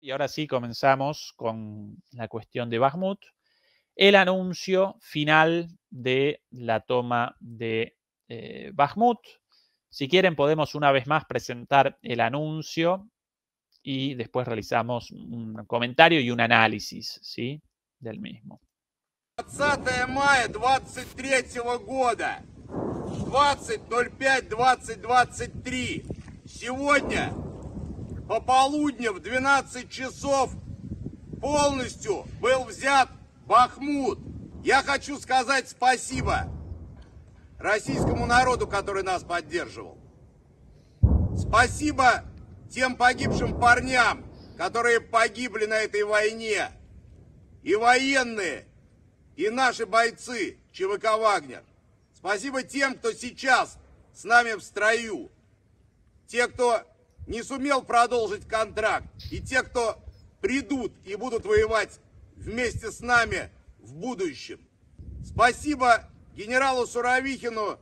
Y ahora sí comenzamos con la cuestión de Bakhmut, el anuncio final de la toma de eh, Si quieren podemos una vez más presentar el anuncio y después realizamos un comentario y un análisis ¿sí? del mismo. 20 23 20.05.2023. Сегодня по полудню в 12 часов полностью был взят Бахмут. Я хочу сказать спасибо российскому народу, который нас поддерживал. Спасибо тем погибшим парням, которые погибли на этой войне. И военные, и наши бойцы ЧВК «Вагнер». Спасибо тем, кто сейчас с нами в строю. Те, кто не сумел продолжить контракт. И те, кто придут и будут воевать вместе с нами в будущем. Спасибо генералу Суровихину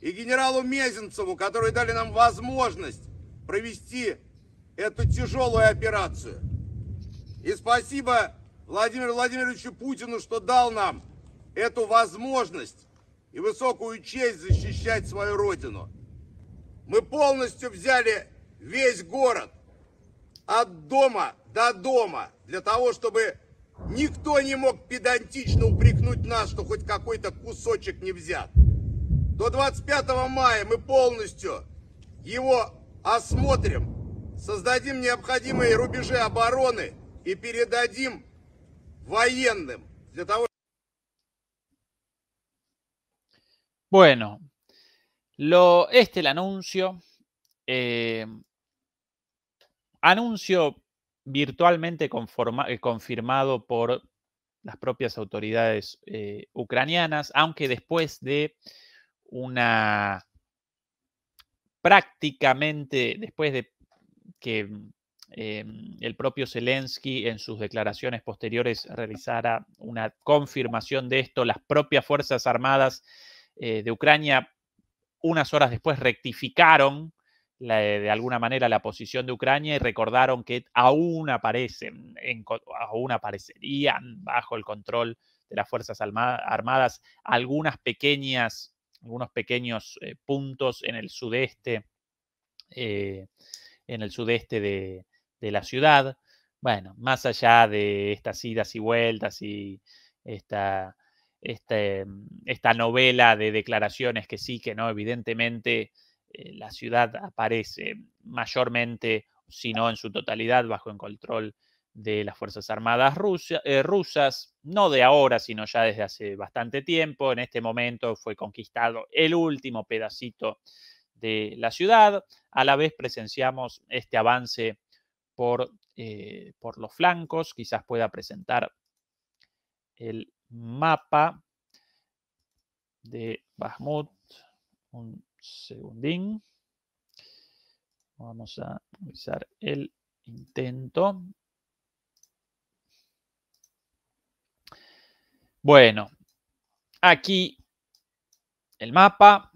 и генералу Мезенцеву, которые дали нам возможность провести эту тяжелую операцию. И спасибо Владимиру Владимировичу Путину, что дал нам эту возможность и высокую честь защищать свою родину. Мы полностью взяли весь город от дома до дома для того, чтобы никто не мог педантично упрекнуть нас, что хоть какой-то кусочек не взят. До 25 мая мы полностью его осмотрим, создадим необходимые рубежи обороны и передадим военным для того, Bueno, lo, este el anuncio Em, anuncio virtualmente eh, confirmado por las propias autoridades eh, ucranianas, aunque después de una prácticamente, después de que mm, em, el propio Zelensky en sus declaraciones posteriores realizara una confirmación de esto, las propias Fuerzas Armadas eh, de Ucrania unas horas después rectificaron eh, de alguna manera la posición de Ucrania y recordaron que aún aparecen, aún aparecerían bajo el control de las Fuerzas Armadas algunas pequeñas, algunos pequeños eh, puntos en el sudeste, eh, en el sudeste de, la ciudad. Bueno, más allá de estas idas y vueltas y esta, este, esta novela de declaraciones que sí, que no, evidentemente eh, la ciudad aparece mayormente, si no en su totalidad, bajo el control de las Fuerzas Armadas eh, rusas, no de ahora, sino ya desde hace bastante tiempo. En este momento fue conquistado el último pedacito de la ciudad. A la vez presenciamos este avance por, eh, por los flancos. Quizás pueda presentar el mapa de Bakhmut. Un segundín. Vamos a revisar el intento. Bueno, aquí el mapa.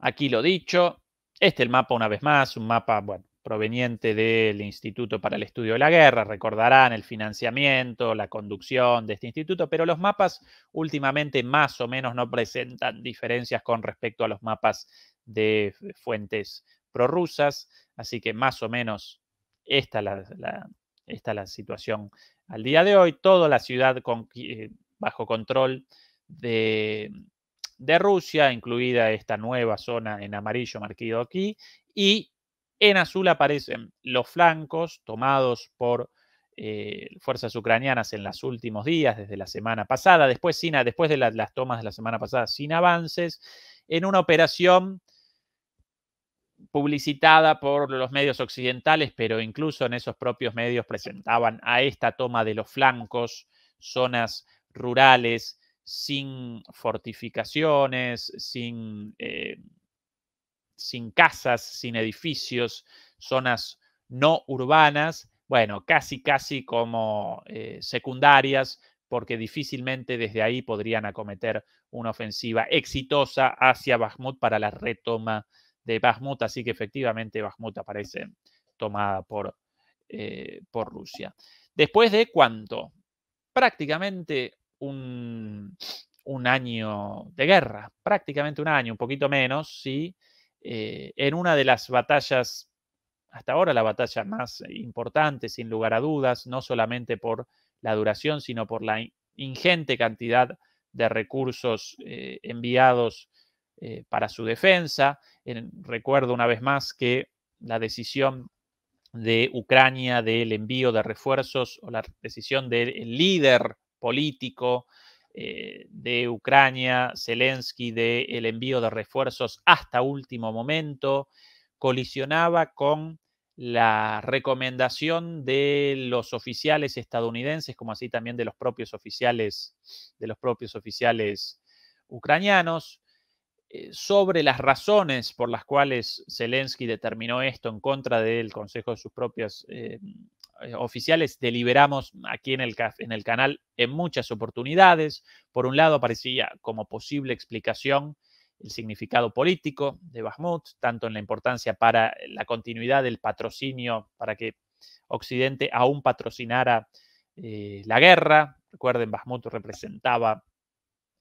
Aquí lo dicho. Este el mapa una vez más, un mapa, bueno, proveniente del Instituto para el Estudio de la Guerra. Recordarán el financiamiento, la conducción de este instituto, pero los mapas últimamente más o menos no presentan diferencias con respecto a los mapas de fuentes prorrusas, así que más o menos esta es la, situación al día de hoy. Toda la ciudad eh, bajo control de, Rusia, incluida esta nueva zona en amarillo marcado aquí, y en azul aparecen los flancos tomados por eh, fuerzas ucranianas en los últimos días, desde la semana pasada, después, después de las tomas de la semana pasada sin avances, en una operación publicitada por los medios occidentales, pero incluso en esos propios medios presentaban a esta toma de los flancos, zonas rurales sin fortificaciones, sin... Eh, sin casas, sin edificios, zonas no urbanas, bueno, casi, casi como eh, secundarias, porque difícilmente desde ahí podrían acometer una ofensiva exitosa hacia Bajmut para la retoma de Bakhmut, así que efectivamente Bakhmut aparece tomada eh, por, Rusia. Después de cuánto? Prácticamente un, un año de guerra, prácticamente un año, un poquito menos, sí, eh, en una de las batallas, hasta ahora la batalla más importante, sin lugar a dudas, no solamente por la duración, sino por la ingente cantidad de recursos eh, enviados eh, para su defensa. En, recuerdo una vez más que la decisión de Ucrania del envío de refuerzos o la decisión del líder político eh, de Ucrania, Zelensky del envío de refuerzos hasta último momento, colisionaba con la recomendación de los oficiales estadounidenses, como así también de los propios oficiales, de los propios oficiales ucranianos, eh, sobre las razones por las cuales Zelensky determinó esto en contra del Consejo de sus propias eh, eh, oficiales deliberamos aquí en el, canal en muchas oportunidades. Por un lado, aparecía como posible explicación el significado político de Bakhmut, tanto en la importancia para la continuidad del patrocinio, para que Occidente aún patrocinara eh, la guerra. Recuerden, Bakhmut representaba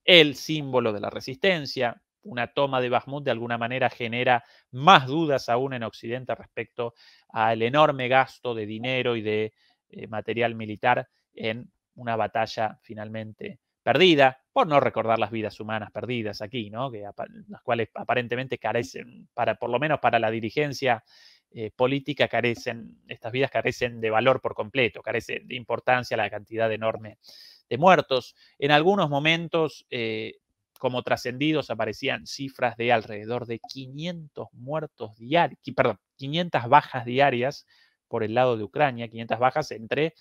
el símbolo de la resistencia, una toma de Bakhmut de alguna manera genera más dudas aún en Occidente respecto al enorme gasto de dinero y de eh, material militar en una batalla finalmente perdida, por no recordar las vidas humanas perdidas aquí, ¿no? Que, las cuales aparentemente carecen, para, por lo menos para la dirigencia eh, política, carecen, estas vidas carecen de valor por completo, carece de importancia la cantidad enorme de muertos. En algunos momentos eh, como trascendidos aparecían cifras de alrededor de 500 muertos diarios, perdón, 500 bajas diarias por el lado de Ucrania, 500 bajas entre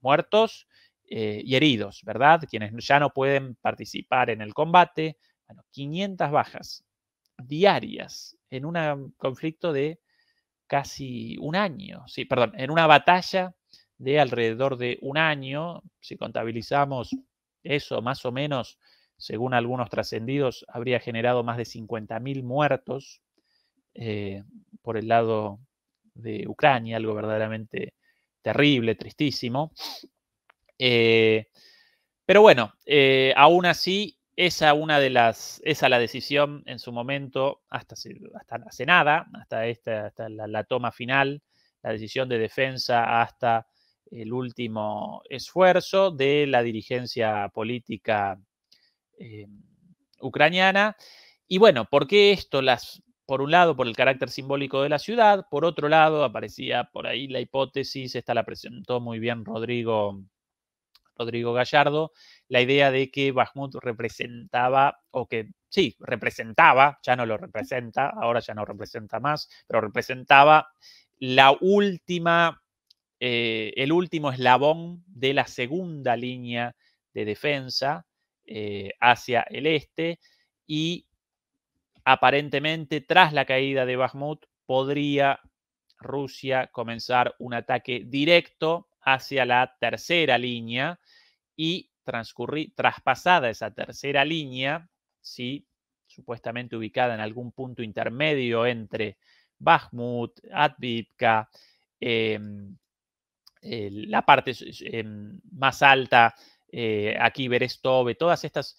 muertos eh, y heridos, ¿verdad? Quienes ya no pueden participar en el combate, bueno, 500 bajas diarias en un conflicto de casi un año, sí, perdón, en una batalla de alrededor de un año, si contabilizamos eso más o menos según algunos trascendidos, habría generado más de 50.000 muertos eh, por el lado de Ucrania, algo verdaderamente terrible, tristísimo. Eh, pero bueno, eh, aún así, esa una de las, esa la decisión en su momento, hasta, hasta hace nada, hasta, la, la, toma final, la decisión de defensa hasta el último esfuerzo de la dirigencia política eh, ucraniana. Y bueno, ¿por qué esto? Las, por un lado, por el carácter simbólico de la ciudad, por otro lado, aparecía por ahí la hipótesis, esta la presentó muy bien Rodrigo, Rodrigo Gallardo, la idea de que Bakhmut representaba, o que sí, representaba, ya no lo representa, ahora ya no representa más, pero representaba la última, eh, el último eslabón de la segunda línea de defensa eh, hacia el este y aparentemente tras la caída de Bakhmut podría Rusia comenzar un ataque directo hacia la tercera línea y traspasada esa tercera línea, supuestamente ubicada en algún punto intermedio entre Bakhmut, Advipka em, la parte em, más alta eh, aquí Berestove, todas estas,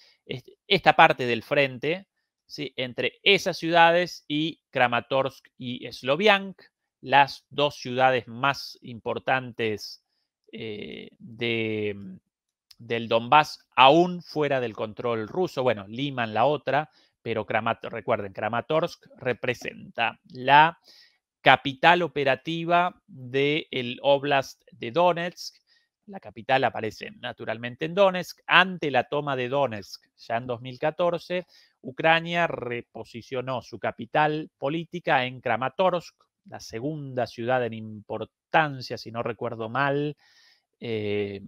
esta parte del frente, ¿sí? entre esas ciudades y Kramatorsk y Sloviansk, las dos ciudades más importantes eh, mm, del Donbass, aún fuera del control ruso. Bueno, Liman la otra, pero recuerden, Kramatorsk representa la capital operativa del Oblast de Donetsk la capital aparece naturalmente en Donetsk. Ante la toma de Donetsk, ya en 2014, Ucrania reposicionó su capital política en Kramatorsk, la segunda ciudad en importancia, si no recuerdo mal, eh,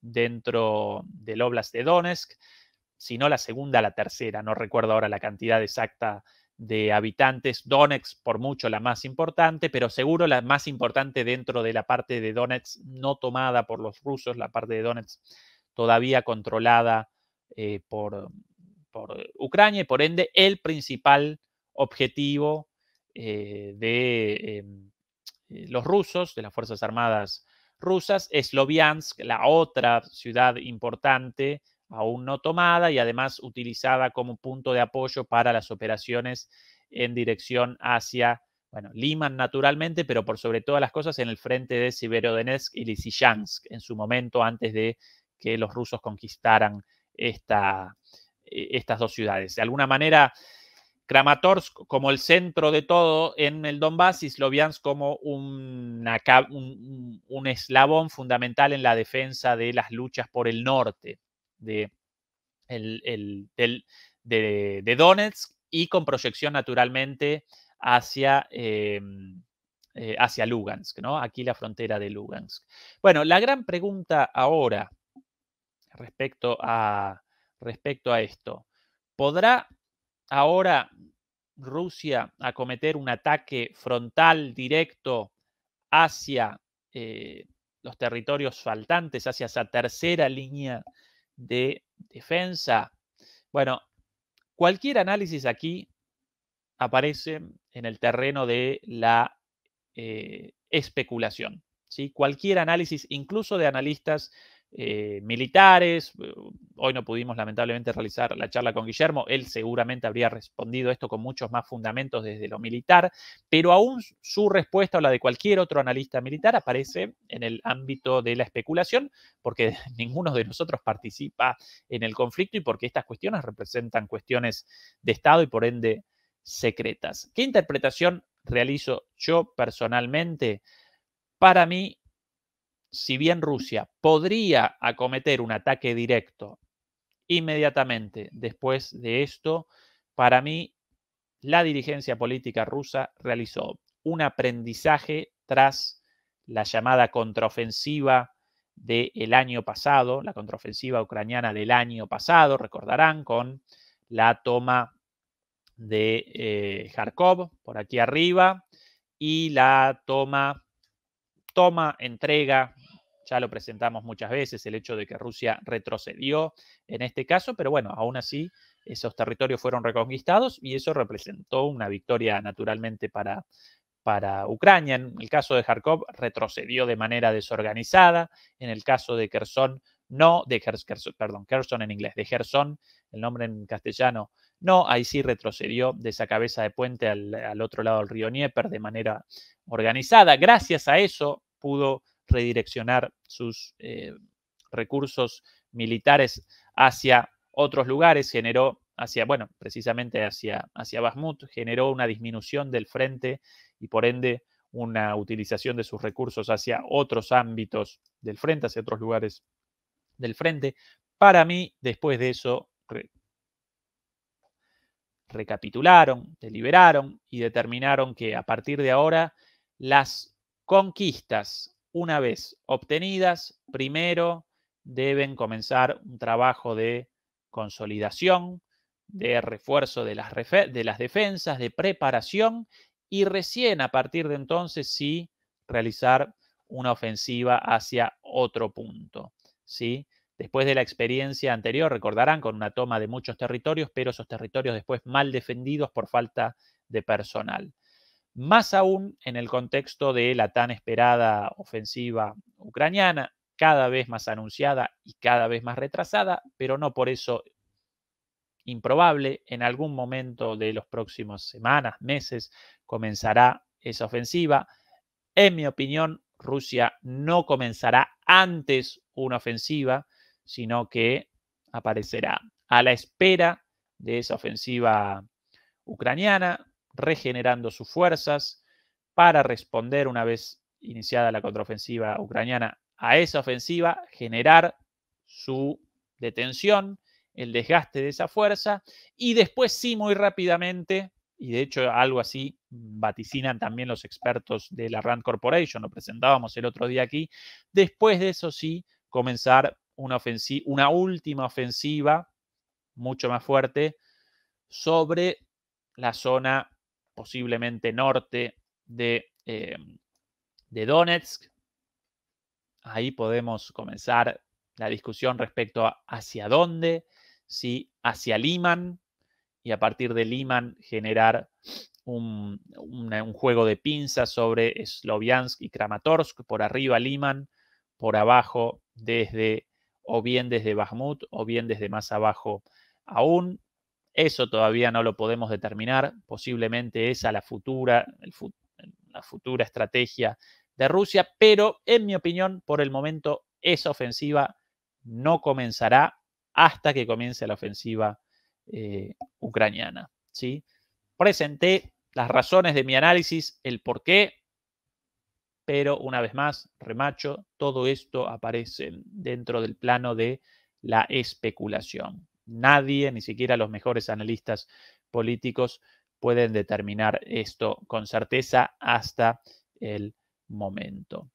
dentro del Oblast de Donetsk, si no la segunda, la tercera, no recuerdo ahora la cantidad exacta de habitantes. Donetsk, por mucho, la más importante, pero seguro la más importante dentro de la parte de Donetsk no tomada por los rusos, la parte de Donetsk todavía controlada eh, por, Ucrania y por ende el principal objetivo eh, de em, eh, los rusos, de las Fuerzas Armadas rusas. es Sloviansk, la otra ciudad importante, aún no tomada y además utilizada como punto de apoyo para las operaciones en dirección hacia, bueno, Liman naturalmente, pero por sobre todas las cosas en el frente de Siberodonetsk y Lysychansk en su momento antes de que los rusos conquistaran esta, eh, estas dos ciudades. De alguna manera, Kramatorsk como el centro de todo en el Donbass y Sloviansk como un, un eslabón fundamental en la defensa de las luchas por el norte de, el, de, Donetsk y con proyección naturalmente hacia, em, eh, hacia Lugansk, ¿no? aquí la frontera de Lugansk. Bueno, la gran pregunta ahora respecto a, respecto a esto, ¿podrá ahora Rusia acometer un ataque frontal directo hacia eh, los territorios faltantes, hacia esa tercera línea de defensa. Bueno, cualquier análisis aquí aparece en el terreno de la eh, especulación. ¿sí? Cualquier análisis, incluso de analistas eh, militares. Eh, hoy no pudimos lamentablemente realizar la charla con Guillermo. Él seguramente habría respondido esto con muchos más fundamentos desde lo militar, pero aún su respuesta o la de cualquier otro analista militar aparece en el ámbito de la especulación, porque ninguno de nosotros participa en el conflicto y porque estas cuestiones representan cuestiones de Estado y por ende secretas. ¿Qué interpretación realizo yo personalmente? Para mí, si bien Rusia podría acometer un ataque directo inmediatamente después de esto, para mí la dirigencia política rusa realizó un aprendizaje tras la llamada contraofensiva del año pasado, la contraofensiva ucraniana del año pasado, recordarán, con la toma de eh, Kharkov por aquí arriba y la toma, toma, entrega ya lo presentamos muchas veces, el hecho de que Rusia retrocedió en este caso, pero bueno, aún así esos territorios fueron reconquistados y eso representó una victoria naturalmente para, para Ucrania. En el caso de Kharkov retrocedió de manera desorganizada, en el caso de Kherson no, de Kherson, perdón, Kherson en inglés, de Kherson, el nombre en castellano, no, ahí sí retrocedió de esa cabeza de puente al, al otro lado del río Nieper de manera organizada. Gracias a eso pudo redireccionar sus eh, recursos militares hacia otros lugares, generó hacia, bueno, precisamente hacia, hacia generó una disminución del frente y por ende una utilización de sus recursos hacia otros ámbitos del frente, hacia otros lugares del frente. Para mí, después de eso, recapitularon, deliberaron y determinaron que a partir de ahora las conquistas una vez obtenidas, primero deben comenzar un trabajo de consolidación, de refuerzo de las, defensas, de preparación y recién a partir de entonces sí realizar una ofensiva hacia otro punto. ¿sí? Después de la experiencia anterior, recordarán, con una toma de muchos territorios, pero esos territorios después mal defendidos por falta de personal más aún en el contexto de la tan esperada ofensiva ucraniana, cada vez más anunciada y cada vez más retrasada, pero no por eso improbable, en algún momento de los próximos semanas, meses, comenzará esa ofensiva. En mi opinión, Rusia no comenzará antes una ofensiva, sino que aparecerá a la espera de esa ofensiva ucraniana, regenerando sus fuerzas para responder una vez iniciada la contraofensiva ucraniana a esa ofensiva, generar su detención, el desgaste de esa fuerza y después sí muy rápidamente, y de hecho algo así vaticinan también los expertos de la RAND Corporation, lo presentábamos el otro día aquí, después de eso sí comenzar una, ofensiva, una última ofensiva mucho más fuerte sobre la zona posiblemente norte de, eh, de Donetsk. Ahí podemos comenzar la discusión respecto a hacia dónde, si hacia Liman, y a partir de Liman generar un, juego de pinzas sobre Sloviansk y Kramatorsk, por arriba Liman, por abajo desde, o bien desde Bakhmut, o bien desde más abajo aún, eso todavía no lo podemos determinar. Posiblemente esa la futura, la futura estrategia de Rusia, pero en mi opinión, por el momento, esa ofensiva no comenzará hasta que comience la ofensiva eh, ucraniana. ¿sí? Presenté las razones de mi análisis, el por qué, pero una vez más, remacho, todo esto aparece dentro del plano de la especulación. Nadie, ni siquiera los mejores analistas políticos, pueden determinar esto con certeza hasta el momento.